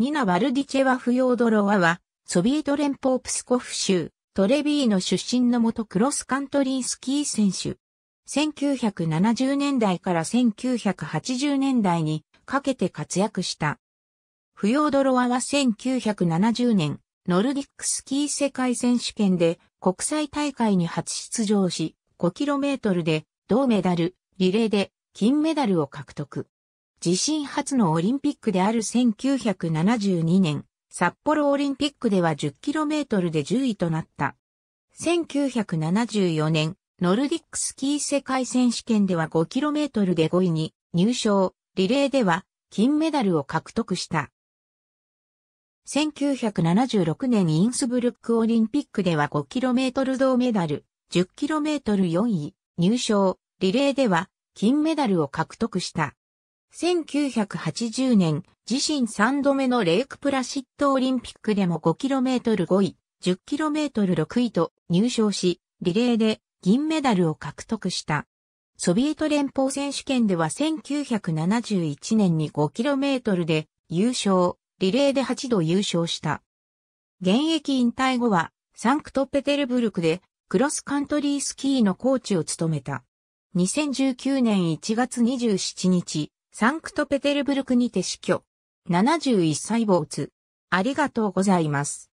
ニナ・バルディチェワ・フヨードロワは、ソビエト連邦プスコフ州、トレビーの出身の元クロスカントリースキー選手。1970年代から1980年代にかけて活躍した。フヨードロワは1970年、ノルディックスキー世界選手権で国際大会に初出場し、5km で銅メダル、リレーで金メダルを獲得。自身初のオリンピックである1972年、札幌オリンピックでは 10km で10位となった。1974年、ノルディックスキー世界選手権では 5km で5位に入賞、リレーでは金メダルを獲得した。1976年インスブルックオリンピックでは 5km 銅メダル、10km4 位、入賞、リレーでは金メダルを獲得した。1980年、自身3度目のレイクプラシッドオリンピックでも 5km5 位、10km6 位と入賞し、リレーで銀メダルを獲得した。ソビエト連邦選手権では1971年に 5km で優勝、リレーで8度優勝した。現役引退後は、サンクトペテルブルクでクロスカントリースキーのコーチを務めた。2019年1月27日、サンクトペテルブルクにて死去。71歳没。ありがとうございます。